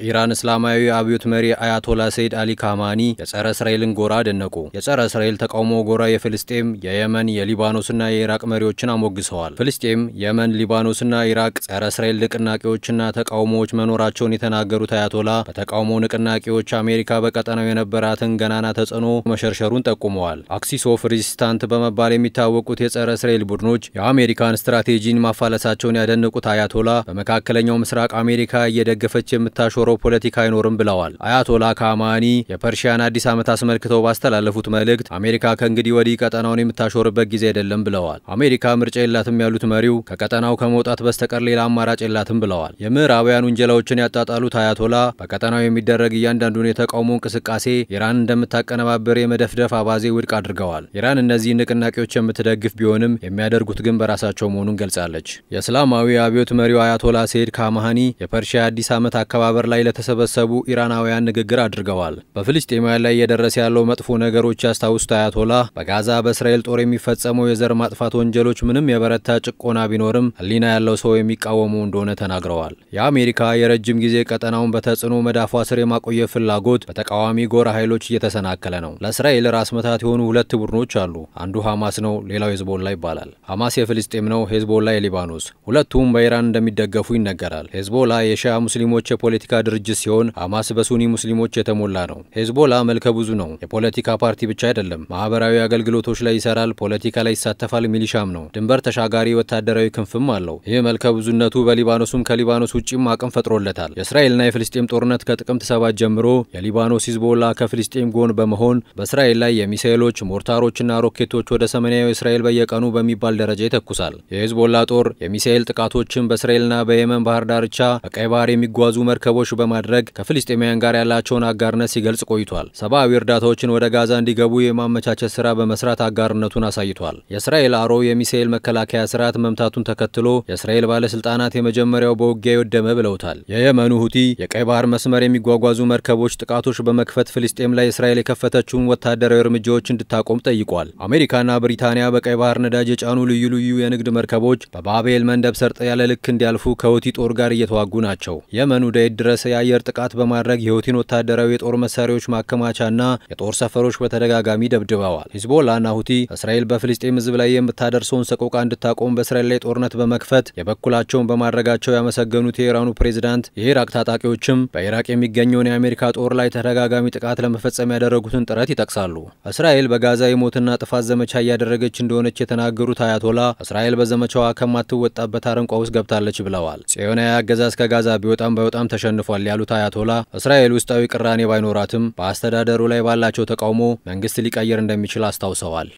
የኢራን እስላማዊ አብዮት መሪ አያቶላ ሰይድ አሊ ካማኒ የጸረ እስራኤልን ጎራ አደነቁ። የጸረ እስራኤል ተቃውሞ ጎራ የፍልስጤም፣ የየመን፣ የሊባኖስና የኢራቅ መሪዎችን አሞግሰዋል። ፍልስጤም፣ የመን፣ ሊባኖስና ኢራቅ ጸረ እስራኤል ንቅናቄዎችና ተቃውሞዎች መኖራቸውን የተናገሩት አያቶላ በተቃውሞ ንቅናቄዎች አሜሪካ በቀጠናው የነበራትን ገናና ተጽዕኖ መሸርሸሩን ጠቁመዋል። አክሲስ ኦፍ ሬዚስታንት በመባል የሚታወቁት የጸረ እስራኤል ቡድኖች የአሜሪካን ስትራቴጂን ማፋለሳቸውን ያደነቁት አያቶላ በመካከለኛው ምስራቅ አሜሪካ እየደገፈች የምታሾ የሚያኮረኮረው ፖለቲካ አይኖርም ብለዋል። አያቶላ ካማኒ የፐርሺያን አዲስ ዓመት አስመልክተው ባስተላለፉት መልእክት አሜሪካ ከእንግዲህ ወዲህ ቀጠናውን የምታሾርበት ጊዜ አይደለም ብለዋል። አሜሪካ ምርጫ የላትም ያሉት መሪው ከቀጠናው ከመውጣት በስተቀር ሌላ አማራጭ የላትም ብለዋል። የምዕራባውያን ውንጀላዎችን ያጣጣሉት አያቶላ በቀጠናው የሚደረግ እያንዳንዱን የተቃውሞ እንቅስቃሴ ኢራን እንደምታቀነባበር የመደፍደፍ አባዜ ውድቅ አድርገዋል። ኢራን እነዚህ ንቅናቄዎች የምትደግፍ ቢሆንም የሚያደርጉት ግን በራሳቸው መሆኑን ገልጻለች። የእስላማዊ አብዮት መሪው አያቶላ ሴድ ካማሃኒ የፐርሺያ አዲስ ዓመት አከባበር ላይ ለተሰበሰቡ ኢራናውያን ንግግር አድርገዋል። በፍልስጤማውያን ላይ እየደረሰ ያለው መጥፎ ነገሮች ያስታውሱት አያቶላ በጋዛ በእስራኤል ጦር የሚፈጸመው የዘር ማጥፋት ወንጀሎች ምንም የበረታ ጭቆና ቢኖርም ሕሊና ያለው ሰው የሚቃወመው እንደሆነ ተናግረዋል። የአሜሪካ የረጅም ጊዜ ቀጠናውን በተጽዕኖ መዳፏ ስር የማቆየት ፍላጎት በተቃዋሚ ጎራ ኃይሎች እየተሰናከለ ነው። ለእስራኤል ራስ መታት የሆኑ ሁለት ቡድኖች አሉ። አንዱ ሐማስ ነው፣ ሌላው ሄዝቦላ ይባላል። ሐማስ የፍልስጤም ነው፣ ሄዝቦላ የሊባኖስ። ሁለቱም በኢራን እንደሚደገፉ ይነገራል። ሄዝቦላ የሺያ ሙስሊሞች የፖለቲካ ድርጅት ሲሆን ሐማስ በሱኒ ሙስሊሞች የተሞላ ነው። ሄዝቦላ መልከ ብዙ ነው። የፖለቲካ ፓርቲ ብቻ አይደለም። ማህበራዊ አገልግሎቶች ላይ ይሰራል፣ ፖለቲካ ላይ ይሳተፋል፣ ሚሊሻም ነው። ድንበር ተሻጋሪ ወታደራዊ ክንፍም አለው። ይህ መልከ ብዙነቱ በሊባኖሱም ከሊባኖስ ውጭም አቅም ፈጥሮለታል። የእስራኤልና የፍልስጤም ጦርነት ከጥቅምት ሰባት ጀምሮ የሊባኖስ ሂዝቦላ ከፍልስጤም ጎን በመሆን በእስራኤል ላይ የሚሳኤሎች ሞርታሮችና ሮኬቶች ወደ ሰሜናዊ እስራኤል በየቀኑ በሚባል ደረጃ ይተኩሳል። የሂዝቦላ ጦር የሚሳኤል ጥቃቶችን በእስራኤልና በየመን ባህር ዳርቻ በቀይ ባህር የሚጓዙ መርከቦች በማድረግ ከፍልስጤማውያን ጋር ያላቸውን አጋርነት ሲገልጽ ቆይቷል። ሰብአዊ እርዳታዎችን ወደ ጋዛ እንዲገቡ የማመቻቸት ስራ በመስራት አጋርነቱን አሳይቷል። የእስራኤል አሮ የሚሳኤል መከላከያ ስርዓት መምታቱን ተከትሎ የእስራኤል ባለስልጣናት የመጀመሪያው በውጊያ የወደመ ብለውታል። የየመኑ ሁቲ የቀይ ባህር መስመር የሚጓጓዙ መርከቦች ጥቃቶች በመክፈት ፍልስጤም ላይ እስራኤል የከፈተችውን ወታደራዊ እርምጃዎች እንድታቆም ጠይቋል። አሜሪካና ብሪታንያ በቀይ ባህር ነዳጅ የጫኑ ልዩ ልዩ የንግድ መርከቦች በባቤል መንደብ ሰርጥ ያለ ልክ እንዲያልፉ ከሁቲ ጦር ጋር እየተዋጉ ናቸው። የመኑ ዳይት ድረስ ያልደረሰ የአየር ጥቃት በማድረግ የሁቲን ወታደራዊ የጦር መሳሪያዎች ማከማቻና የጦር ሰፈሮች በተደጋጋሚ ደብድበዋል። ሂዝቦላና ሁቲ እስራኤል በፍልስጤም ሕዝብ ላይ የምታደርሰውን ሰቆቃ እንድታቆም በእስራኤል ላይ ጦርነት በመክፈት የበኩላቸውን በማድረጋቸው ያመሰገኑት የኢራኑ ፕሬዝዳንት የኢራቅ ታጣቂዎችም በኢራቅ የሚገኘውን የአሜሪካ ጦር ላይ ተደጋጋሚ ጥቃት ለመፈጸም ያደረጉትን ጥረት ይጠቅሳሉ። እስራኤል በጋዛ የሞትና ጥፋት ዘመቻ እያደረገች እንደሆነች የተናገሩት አያቶላ እስራኤል በዘመቻዋ ከማትወጣበት አረንቋ ውስጥ ገብታለች ብለዋል። ጽዮናዊ አገዛዝ ከጋዛ ቢወጣም ባይወጣም ተሸንፏል አሸንፏል ያሉት አያቶላ እስራኤል ውስጣዊ ቅራኔ ባይኖራትም በአስተዳደሩ ላይ ባላቸው ተቃውሞ መንግስት ሊቀየር እንደሚችል አስታውሰዋል።